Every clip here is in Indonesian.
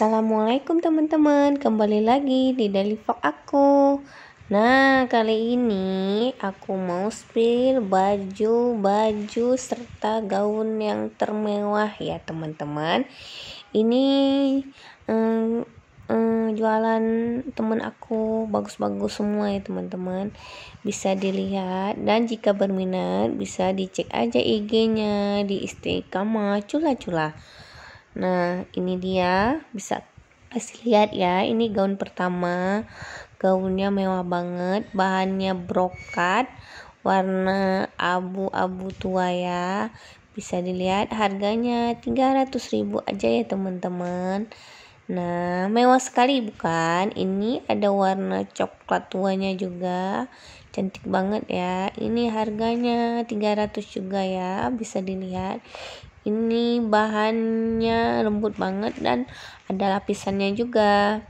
Assalamualaikum teman-teman, kembali lagi di Daily Vlog aku. Nah, kali ini aku mau spill baju-baju serta gaun yang termewah ya teman-teman. Ini um, um, jualan teman aku bagus-bagus semua ya teman-teman. Bisa dilihat dan jika berminat bisa dicek aja IG-nya di Istiqamah Cula-Cula. Nah, ini dia bisa kasih lihat ya. Ini gaun pertama. Gaunnya mewah banget, bahannya brokat, warna abu-abu tua ya. Bisa dilihat harganya ribu aja ya, teman-teman. Nah, mewah sekali bukan? Ini ada warna coklat tuanya juga. Cantik banget ya. Ini harganya 300 juga ya, bisa dilihat ini bahannya lembut banget dan ada lapisannya juga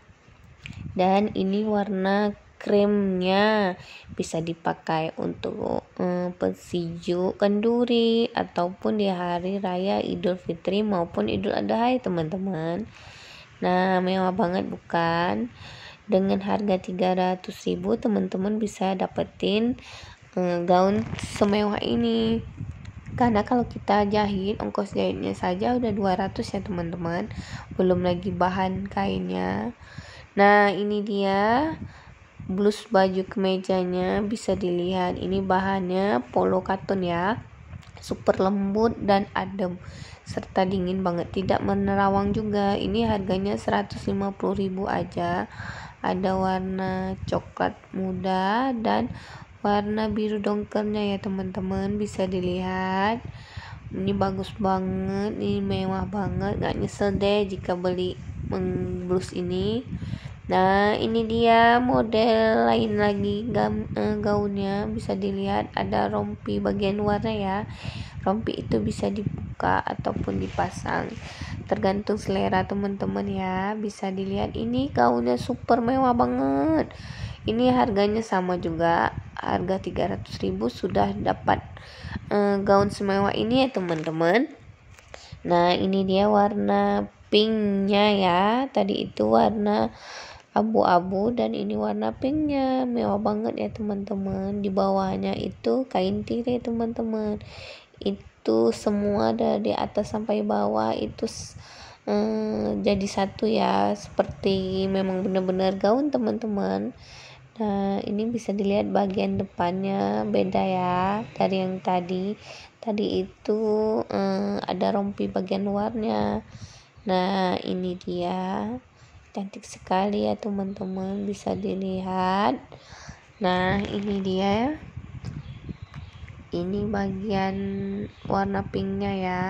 dan ini warna krimnya bisa dipakai untuk um, kenduri ataupun di hari raya idul fitri maupun idul adha ya teman-teman nah mewah banget bukan dengan harga 300 ribu teman-teman bisa dapetin um, gaun semewah ini karena kalau kita jahit ongkos jahitnya saja udah 200 ya teman-teman belum lagi bahan kainnya nah ini dia blus baju kemejanya bisa dilihat ini bahannya polo katun ya super lembut dan adem serta dingin banget tidak menerawang juga ini harganya 150.000 aja ada warna coklat muda dan warna biru dongkernya ya teman-teman bisa dilihat ini bagus banget ini mewah banget gak nyesel deh jika beli blus ini nah ini dia model lain lagi gam, eh, gaunnya bisa dilihat ada rompi bagian warna ya rompi itu bisa dibuka ataupun dipasang tergantung selera teman-teman ya bisa dilihat ini gaunnya super mewah banget ini harganya sama juga harga 300 ribu sudah dapat uh, gaun semewa ini ya teman-teman nah ini dia warna pinknya ya tadi itu warna abu-abu dan ini warna pinknya mewah banget ya teman-teman di bawahnya itu kain tirai teman-teman itu semua dari atas sampai bawah itu eh, jadi satu ya seperti memang benar-benar gaun teman-teman Nah, ini bisa dilihat bagian depannya beda ya dari yang tadi. Tadi itu eh, ada rompi bagian luarnya. Nah, ini dia. Cantik sekali ya teman-teman, bisa dilihat. Nah, ini dia. Ini bagian warna pinknya ya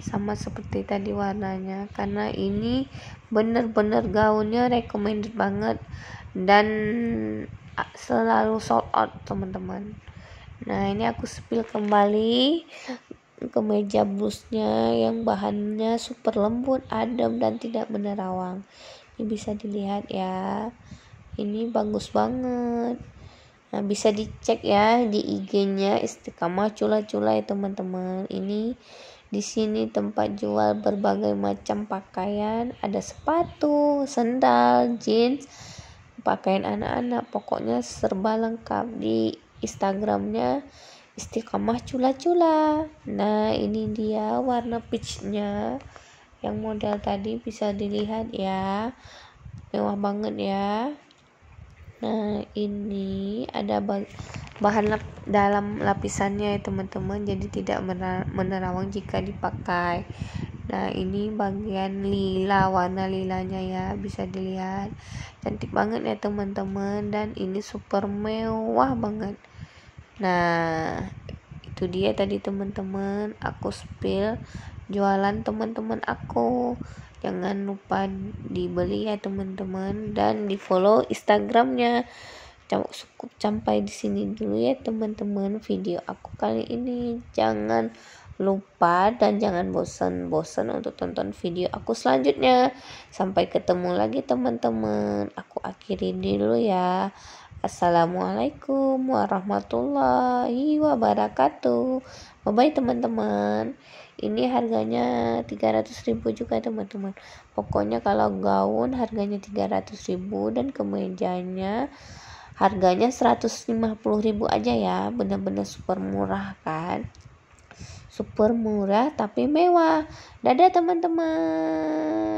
sama seperti tadi warnanya karena ini benar-benar gaunnya recommended banget dan selalu sold out teman-teman nah ini aku spill kembali kemeja blusnya yang bahannya super lembut, adem dan tidak menerawang. Ini bisa dilihat ya. Ini bagus banget. Nah, bisa dicek ya di IG-nya Istiqamah Cula-Cula ya teman-teman. Ini di sini tempat jual berbagai macam pakaian, ada sepatu, sendal, jeans, pakaian anak-anak, pokoknya serba lengkap di Instagramnya istiqamah cula-cula. Nah ini dia warna peachnya yang model tadi bisa dilihat ya, mewah banget ya. Nah ini ada bag bahan lap dalam lapisannya ya teman-teman jadi tidak menerawang jika dipakai nah ini bagian lila warna lilanya ya bisa dilihat cantik banget ya teman-teman dan ini super mewah banget nah itu dia tadi teman-teman aku spill jualan teman-teman aku jangan lupa dibeli ya teman-teman dan di follow instagramnya cukup sampai di sini dulu ya teman-teman video aku kali ini jangan lupa dan jangan bosan-bosan untuk tonton video aku selanjutnya sampai ketemu lagi teman-teman aku akhiri dulu ya Assalamualaikum warahmatullahi wabarakatuh. Bye bye teman-teman. Ini harganya ribu juga teman-teman. Pokoknya kalau gaun harganya ribu dan kemejanya harganya 150 ribu aja ya bener-bener super murah kan super murah tapi mewah dadah teman-teman